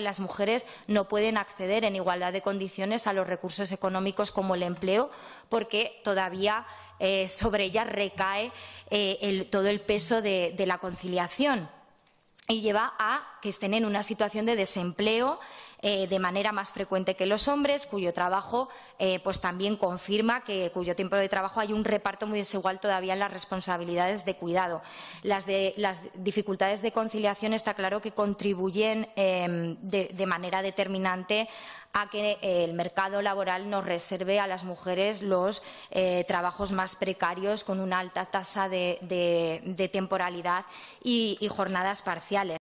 las mujeres no pueden acceder en igualdad de condiciones a los recursos económicos como el empleo, porque todavía eh, sobre ellas recae eh, todo el peso de, de la conciliación y lleva a que estén en una situación de desempleo eh, de manera más frecuente que los hombres, cuyo trabajo eh, pues también confirma que cuyo tiempo de trabajo hay un reparto muy desigual todavía en las responsabilidades de cuidado. Las, dificultades de conciliación está claro que contribuyen eh, de, manera determinante a que el mercado laboral nos reserve a las mujeres los trabajos más precarios con una alta tasa de, temporalidad y jornadas parciales.